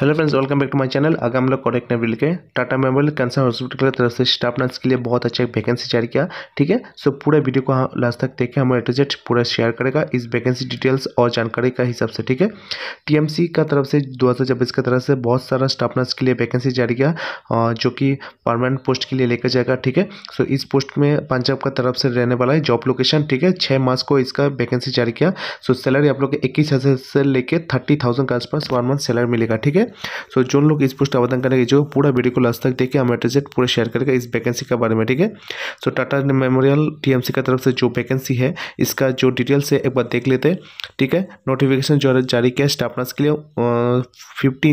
hello friends welcome back to my channel अगर हम लोग कॉटेक्ट नेविल के टाटा मेमोरियल कैंसर हॉस्पिटल की तरफ से स्टाफ नर्स के लिए बहुत अच्छा एक वैकेंसी जारी किया ठीक है सो पूरा वीडियो को हम हाँ, लास्ट तक देखें हमारे एटोजेट पूरा शेयर करेगा इस वैकेंसी डिटेल्स और जानकारी का हिसाब से ठीक है टी का तरफ से दो की तरफ से बहुत सारा स्टाफ नर्स के लिए वैकेंसी जारी किया जो कि परमानेंट पोस्ट के लिए लेकर जाएगा ठीक है सो इस पोस्ट में पंजाब का तरफ से रहने वाला है जॉब लोकेशन ठीक है छः मार्च को इसका वैकेंसी जारी किया सो सैलरी आप लोग इक्कीस से लेकर थर्टी थाउजेंड के आसपास वन मंथ सैलरी मिलेगा ठीक है सो जो लोग इस पोस्ट आवेदन करने के जो पूरा वीडियो को लास्ट तक देखे हमें एड्रेजेट पूरे शेयर करके इस वैकेंसी के बारे में ठीक है सो टाटा मेमोरियल टीएमसी की तरफ से जो वैकेंसी है इसका जो डिटेल्स है एक बार देख लेते हैं ठीक है नोटिफिकेशन जो जारी किया स्टाफ नर्स के लिए फिफ्टी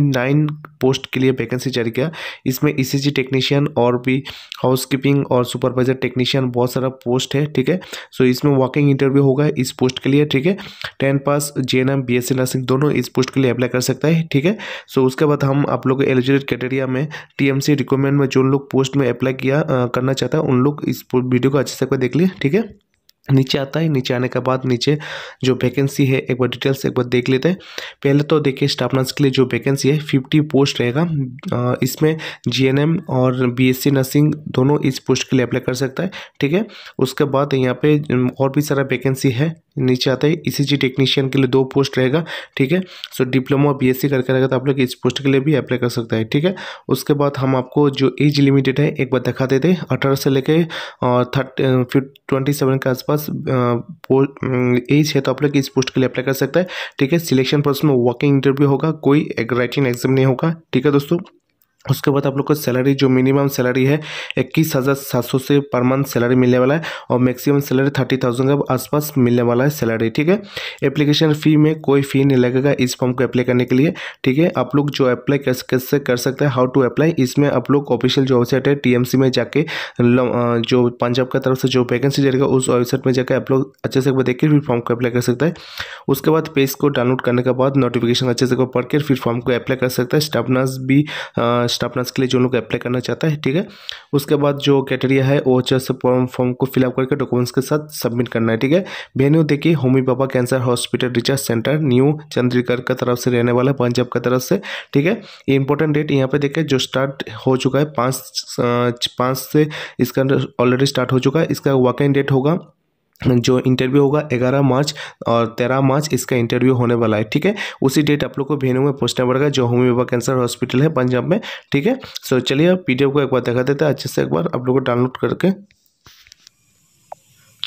पोस्ट के लिए वैकेंसी जारी किया इसमें ई e टेक्नीशियन और भी हाउसकीपिंग और सुपरवाइजर टेक्नीशियन बहुत सारा पोस्ट है ठीक है सो इसमें वॉकिंग इंटरव्यू होगा इस पोस्ट के लिए ठीक है ten pass J N M B S C nursing दोनों इस पोस्ट के लिए अप्लाई कर सकता है ठीक है सो उसके बाद हम आप लोग एलिजिबल क्राइटेरिया में टीएमसी रिक्वायरमेंट में जो लोग पोस्ट में अप्लाई किया आ, करना चाहता है उन लोग इस वीडियो को अच्छे से देख लिए ठीक है नीचे आता है नीचे आने के बाद नीचे जो वैकेंसी है एक बार डिटेल्स एक बार देख लेते हैं पहले तो देखिए स्टाफ नर्स के लिए जो वैकेंसी है फिफ्टी पोस्ट रहेगा इसमें जीएनएम और बीएससी नर्सिंग दोनों इस पोस्ट के लिए अप्लाई कर सकता है ठीक है उसके बाद यहाँ पे और भी सारा वैकेंसी है नीचे आता है ई e टेक्नीशियन के लिए दो पोस्ट रहेगा ठीक है सो डिप्लोमा बी एस करके रहेगा तो आप लोग इस पोस्ट के लिए भी अप्लाई कर सकते हैं ठीक है उसके बाद हम आपको जो एज लिमिटेड है एक बार दिखा देते हैं अठारह से लेके थर्टी ट्वेंटी सेवन के आसपास एज है तो आप लोग इस पोस्ट के लिए अप्लाई कर सकते हैं ठीक है सिलेक्शन प्रोसेस में वॉकिंग इंटरव्यू होगा कोई राइटिंग एग्जाम नहीं होगा ठीक है दोस्तों उसके बाद आप लोग को सैलरी जो मिनिमम सैलरी है इक्कीस हज़ार सात सौ से पर मंथ सैलरी मिलने वाला है और मैक्सिमम सैलरी थर्टी थाउजेंड के आसपास मिलने वाला है सैलरी ठीक है एप्लीकेशन फ़ी में कोई फ़ी नहीं लगेगा इस फॉर्म को अप्लाई करने के लिए ठीक है आप लोग जो अप्लाई कैसे कर सकते हैं हाउ टू अप्लाई इसमें आप लोग ऑफिशियल जो वेबसाइट है टी में जाके जो पंजाब की तरफ से जो वैकेंसी जाएगा उस वेबसाइट में जाकर आप लोग अच्छे से देख के फिर फॉर्म को अप्लाई कर सकते हैं उसके बाद पेज को डाउनलोड करने के बाद नोटिफिकेशन अच्छे से पढ़ कर फिर फॉर्म को अप्लाई कर सकते हैं स्टाफ नर्स भी स्टाफ के लिए जो लोग अप्लाई करना चाहता है ठीक है उसके बाद जो कैटेरिया है वो जस्ट फॉर्म फॉर्म को फिलअप करके डॉक्यूमेंट्स के साथ सबमिट करना है ठीक है वेन्यू देखिए Homi Bhabha cancer hospital research centre new Chandigarh का तरफ से रहने वाला है पंजाब का तरफ से ठीक है ये इंपॉर्टेंट डेट यहाँ पर देखिए जो स्टार्ट हो चुका है पाँच पाँच से इसका ऑलरेडी स्टार्ट हो चुका है इसका वॉक इन डेट होगा जो इंटरव्यू होगा ग्यारह मार्च और तेरह मार्च इसका इंटरव्यू होने वाला है ठीक है उसी डेट आप लोग को भेनू में पहुंचना पड़ेगा जो होमी कैंसर हॉस्पिटल है पंजाब में ठीक है सो चलिए पीडीएफ को एक बार दिखा देते हैं अच्छे से एक बार आप लोग को डाउनलोड करके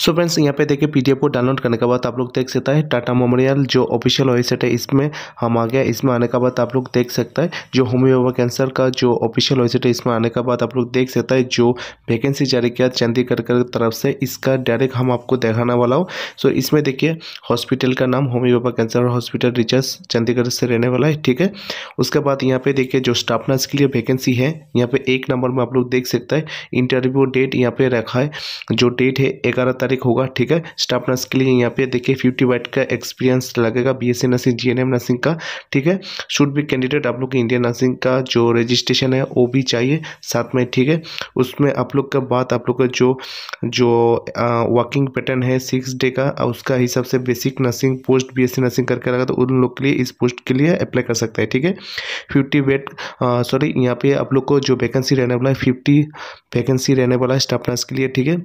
सो फ्रेंड्स यहाँ पे देखिए पी को डाउनलोड करने के बाद आप लोग देख सकता है टाटा मेमोरियल जो ऑफिशियल वेबसाइट है तो इसमें हम आ गया इसमें आने के बाद आप लोग देख सकता है जो होम्योपा कैंसर का जो ऑफिशियल वेबसाइट है तो इसमें आने के बाद आप लोग देख सकता है जो वैकेंसी जारी किया चंडीगढ़ की तरफ से इसका डायरेक्ट हम आपको दिखाने वाला हो सो इसमें देखिए हॉस्पिटल का नाम Homi Bhabha cancer hospital research Chandigarh से रहने वाला है ठीक है उसके बाद यहाँ पे देखिए जो स्टाफ नर्स के लिए वैकेंसी है यहाँ पे एक नंबर में आप लोग देख सकता है इंटरव्यू डेट यहाँ पे रखा है जो डेट है ग्यारह तारीख तारीख होगा ठीक है स्टाफ नर्स के लिए यहाँ पे देखिए फिफ्टी वाइट का एक्सपीरियंस लगेगा B S nursing G nursing का ठीक है शुड भी कैंडिडेट आप लोग इंडियन नर्सिंग का जो रजिस्ट्रेशन है वो भी चाहिए साथ में ठीक है उसमें आप लोग का बात आप लोग का जो जो वर्किंग पैटर्न है सिक्स डे का उसका हिसाब से basic nursing post B nursing करके लगा तो उन लोग के लिए इस पोस्ट के लिए अप्लाई कर सकता है ठीक है फिफ्टी वेट सॉरी यहाँ पे आप लोग को जो वैकेंसी रहने वाला है फिफ्टी वैकेंसी रहने वाला है स्टाफ नर्स के लिए ठीक है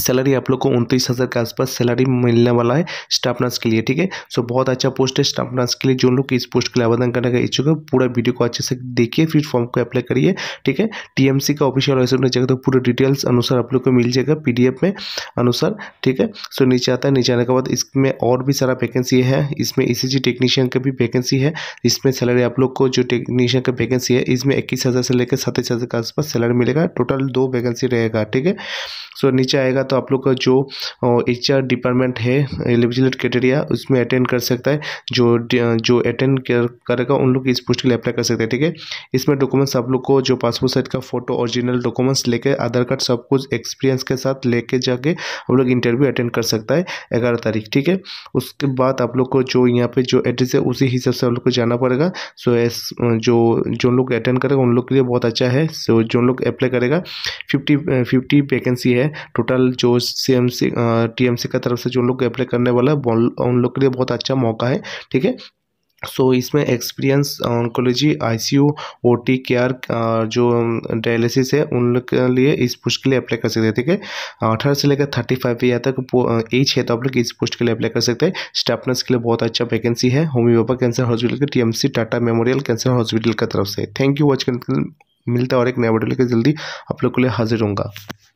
सैलरी आप लोग को उनतीस हज़ार के आसपास सैलरी मिलने वाला है स्टाफ नर्स के लिए ठीक है सो बहुत अच्छा पोस्ट है स्टाफ नर्स के लिए जो लोग इस पोस्ट के लिए आवेदन करने का इच्छुक है पूरा वीडियो को अच्छे से देखिए फिर फॉर्म को अप्लाई करिए ठीक है टीएमसी का ऑफिशियल वेबसाइट में जाएगा तो पूरे डिटेल्स अनुसार आप लोग को मिल जाएगा पी में अनुसार ठीक है सो नीचे आता है नीचे आने के बाद इसमें और भी सारा वैकेंसी है इसमें ई e टेक्नीशियन का भी वैकेंसी है इसमें सैलरी आप लोग को जो टेक्नीशियन का वैकेंसी है इसमें इक्कीस से लेकर सत्ताईस के आसपास सैलरी मिलेगा टोटल दो वैकेंसी रहेगा ठीक है सो नीचे आएगा तो आप लोग का जो एच डिपार्टमेंट है एलिजिबिलिटी क्राइटेरिया उसमें अटेंड कर सकता है जो जो अटेंड करेगा उन लोग इस पोस्ट के लिए अप्लाई कर सकते हैं ठीक है इसमें डॉक्यूमेंट्स आप लोग को जो पासपोर्ट साइज का फोटो ओरिजिनल डॉक्यूमेंट्स लेके आधार कार्ड सब कुछ एक्सपीरियंस के साथ लेके जाके आप लोग इंटरव्यू अटेंड कर सकता है ग्यारह तारीख ठीक है उसके बाद आप लोग को जो यहाँ पे जो एड्रेस है उसी हिसाब से आप लोग को जाना पड़ेगा सो एस जो जो लोग अटेंड करेगा उन लोग के लिए बहुत अच्छा है सो जो लोग अप्लाई करेगा फिफ्टी फिफ्टी वैकेंसी है टोटल फाइनल जो C M C T M C का तरफ से जो लोग अप्लाई करने वाला है उन लोग के लिए बहुत अच्छा मौका है ठीक है सो so, इसमें experience oncology ICU OT care जो डायलिसिस है उन लोग के लिए इस पोस्ट के लिए अप्लाई कर सकते हैं ठीक है अठारह से लेकर थर्टी फाइव ईयर तक एज है तो आप लोग इस पोस्ट के लिए अप्लाई कर सकते हैं स्टेपनस के लिए बहुत अच्छा वैकेंसी है होम्योपा कैंसर हॉस्पिटल के TMC Tata memorial cancer hospital की तरफ से थैंक यू वॉच मिलता है और एक नया वीडियो लेकर जल्दी आप लोग के लिए हाजिर होंगे